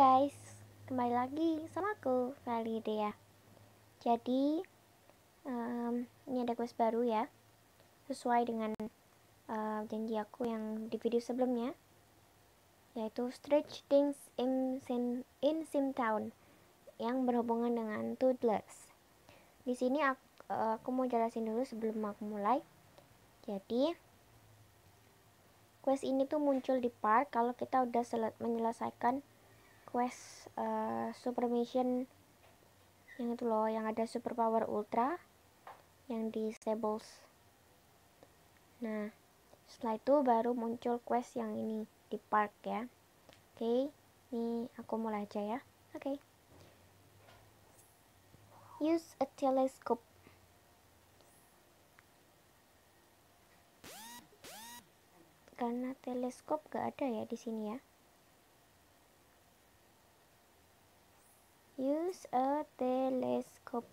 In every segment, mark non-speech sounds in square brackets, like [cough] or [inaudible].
guys, kembali lagi sama aku ya Jadi um, ini ada quest baru ya, sesuai dengan uh, janji aku yang di video sebelumnya, yaitu stretch things in sim in sim town yang berhubungan dengan Toddlers. Di sini aku, uh, eh, aku mau jelasin dulu sebelum aku mulai. Jadi quest ini tuh muncul di park kalau kita udah menyelesaikan quest uh, eh, super mission yang itu loh yang ada super power ultra yang di stables nah setelah itu baru muncul quest yang ini di park ya oke okay, ini aku mulai aja ya oke okay. use a telescope karena teleskop gak ada ya di sini ya Use a telescope.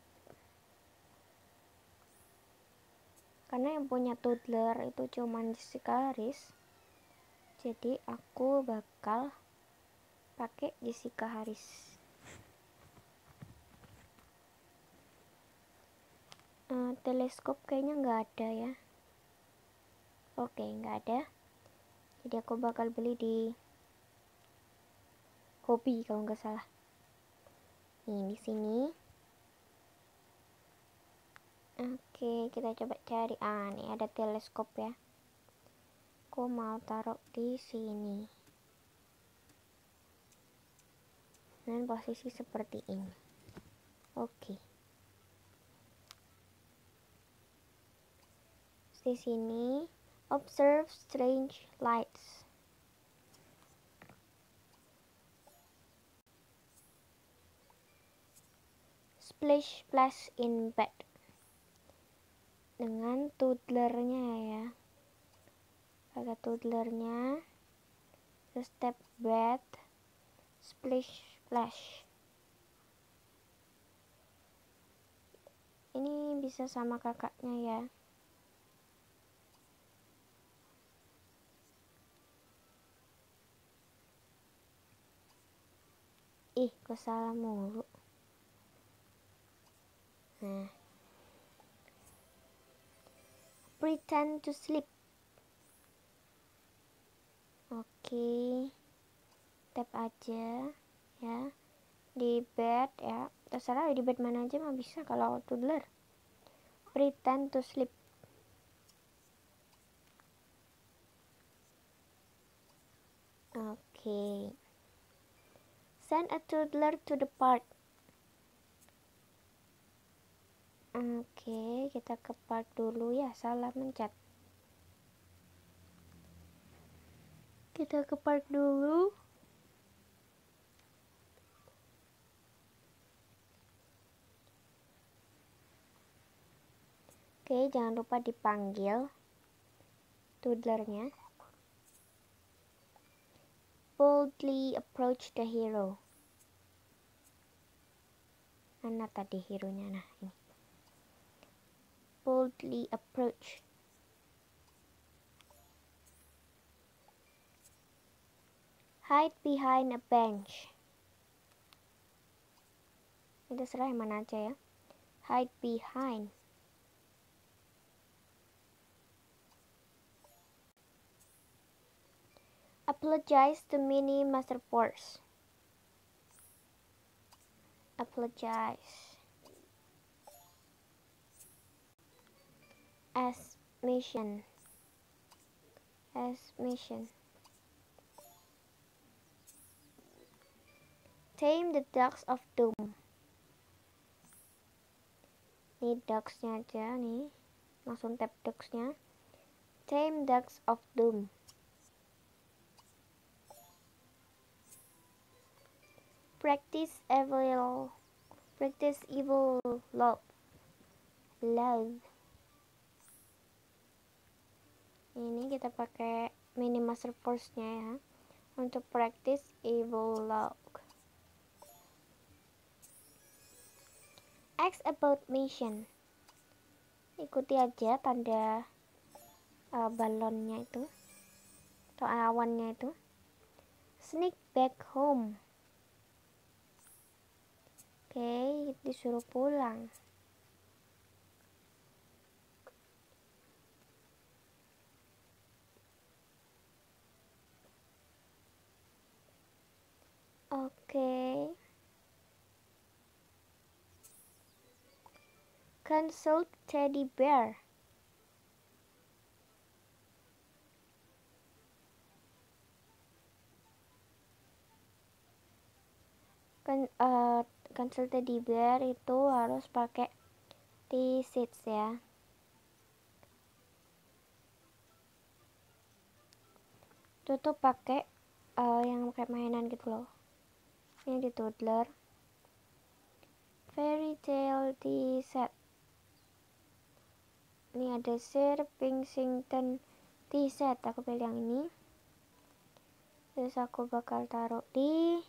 Karena yang punya toddler itu cuman Jessica Harris. Jadi aku bakal pakai Jessica Harris. Uh, teleskop kayaknya nggak ada ya. Oke, okay, nggak ada. Jadi aku bakal beli di hobi kalau nggak salah nih di sini oke kita coba cari ah ini ada teleskop ya aku mau taruh di sini dan posisi seperti ini oke di sini observe strange lights Splash, splash in bed dengan toddlernya ya agak toddlernya step bed splash, splash ini bisa sama kakaknya ya ih kok salah mulu Nah. Pretend to sleep. Oke. Okay. Tap aja ya. Di bed ya. Terserah di bed mana aja mah bisa kalau toddler. Pretend to sleep. Oke. Okay. Send a toddler to the park. Oke, kita ke part dulu ya, salah mencet. Kita ke part dulu. Oke, jangan lupa dipanggil toddlernya. Boldly approach the hero. Mana tadi hero-nya? Nah, ini. boldly approach. Hide behind a bench. Ini terserah yang mana aja ya. Hide behind. Apologize to mini Master Force. Apologize. as mission as mission tame the ducks of doom ini ducksnya aja nih langsung tap ducksnya tame ducks of doom practice evil practice evil love love ini kita pakai mini master force nya ya untuk praktis evil log ask about mission ikuti aja tanda uh, balonnya itu atau awannya itu sneak back home oke okay, disuruh pulang Oke. Okay. Consult teddy bear. Kan uh, consult teddy bear itu harus pakai T-shirts ya. tutup pakai uh, yang pakai mainan gitu loh ini di toddler. Fairy Tale di set. Ini ada Sir Pinsington di set. Aku pilih yang ini. Terus aku bakal taruh di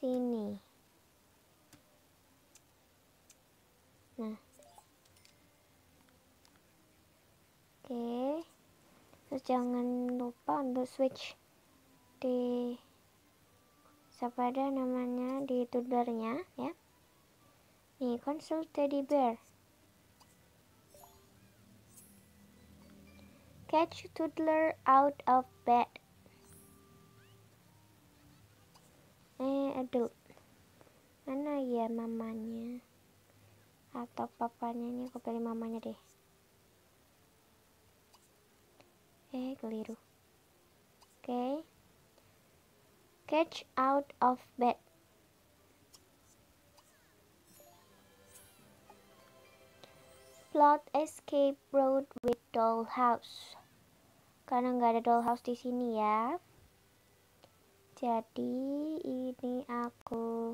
sini. Nah. Oke. Okay. Terus jangan lupa untuk switch di pada namanya di tudernya ya nih konsul teddy bear catch toddler out of bed eh aduh mana ya mamanya atau papanya ini aku pilih mamanya deh eh keliru oke okay. Catch out of bed. Plot escape road with dollhouse. Karena nggak ada dollhouse di sini ya. Jadi ini aku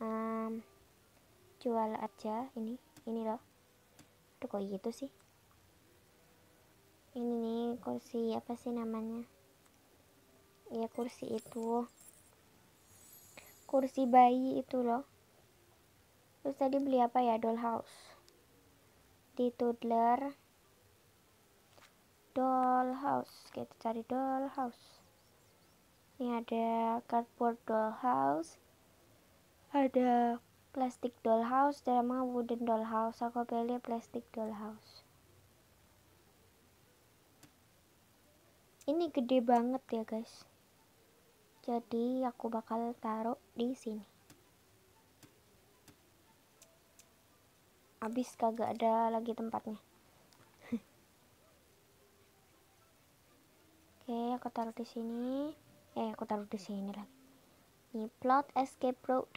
um, jual aja ini ini loh aduh kok gitu sih ini nih kursi apa sih namanya ya kursi itu kursi bayi itu loh terus tadi beli apa ya dollhouse di toddler dollhouse kita cari dollhouse ini ada cardboard dollhouse ada plastik dollhouse dan emang wooden dollhouse aku pilih plastik dollhouse ini gede banget ya guys jadi aku bakal taruh di sini. abis kagak ada lagi tempatnya. [laughs] Oke, aku taruh di sini. Eh, aku taruh di sini lagi. Ini plot escape road.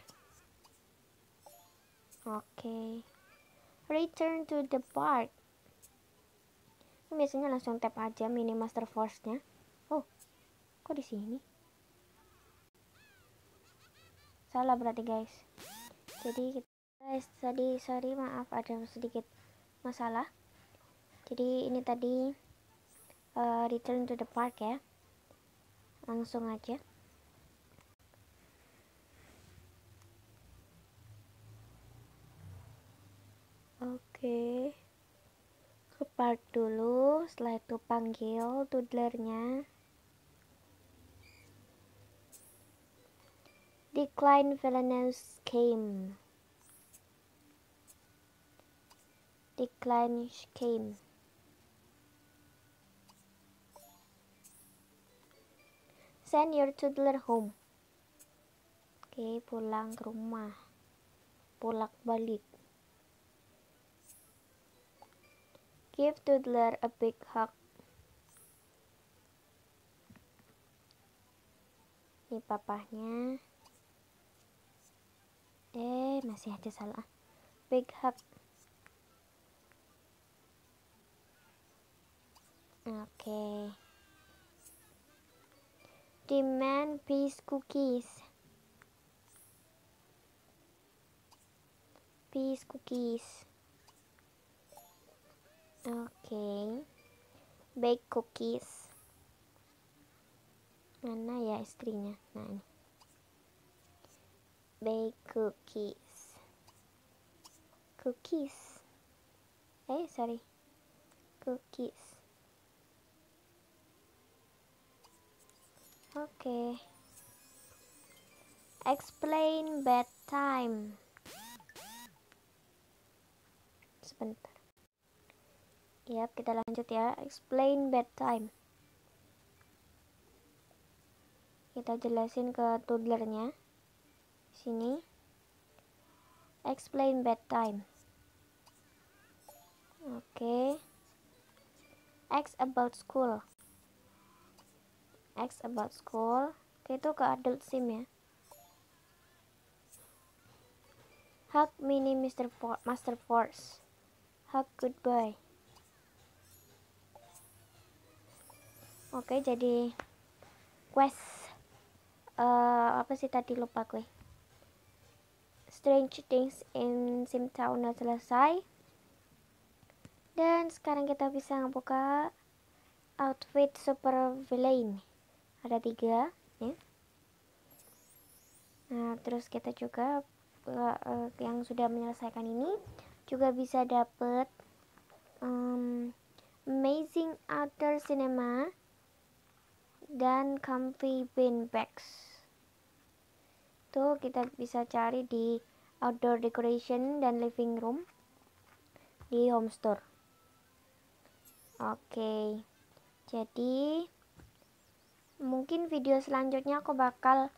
Oke. Return to the park. biasanya langsung tap aja mini master force-nya. Oh, kok di sini? salah berarti guys jadi guys tadi sorry maaf ada sedikit masalah jadi ini tadi uh, return to the park ya langsung aja oke okay. ke park dulu setelah itu panggil toddlernya Decline Villeneuve's scheme. Decline scheme. Send your toddler home. Oke, okay, pulang ke rumah. Pulak balik. Give toddler a big hug. Ini papahnya eh masih ada salah big hug oke demand peace cookies peace cookies oke okay. bake cookies mana ya istrinya nah ini bake cookies cookies eh sorry cookies oke okay. explain bedtime sebentar Yap, kita lanjut ya. Explain bedtime. Kita jelasin ke toddlernya sini explain bedtime oke okay. X about school X about school okay, itu ke adult sim ya hug mini Mr. For Master Force hug goodbye oke okay, jadi quest uh, apa sih tadi lupa gue Strange Things in Simtown udah selesai dan sekarang kita bisa membuka outfit super villain ada tiga ya nah terus kita juga eh, yang sudah menyelesaikan ini juga bisa dapet um, amazing outdoor cinema dan comfy bean bags tuh kita bisa cari di outdoor decoration dan living room di Homestore. oke okay. jadi mungkin video selanjutnya aku bakal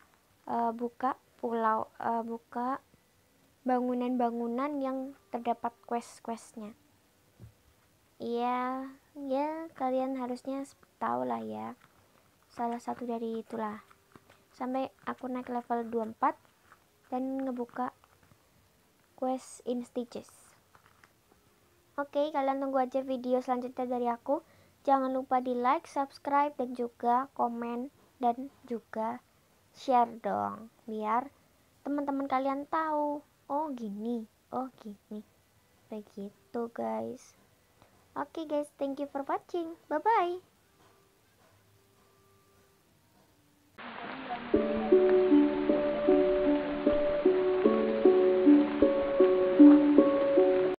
uh, buka pulau uh, buka bangunan-bangunan yang terdapat quest-questnya iya ya kalian harusnya tahu lah ya salah satu dari itulah sampai aku naik level 24 dan ngebuka Quest in Stitches. Oke, kalian tunggu aja video selanjutnya dari aku. Jangan lupa di like, subscribe, dan juga komen, dan juga share dong. Biar teman-teman kalian tahu, oh gini, oh gini. Begitu guys. Oke okay guys, thank you for watching. Bye-bye.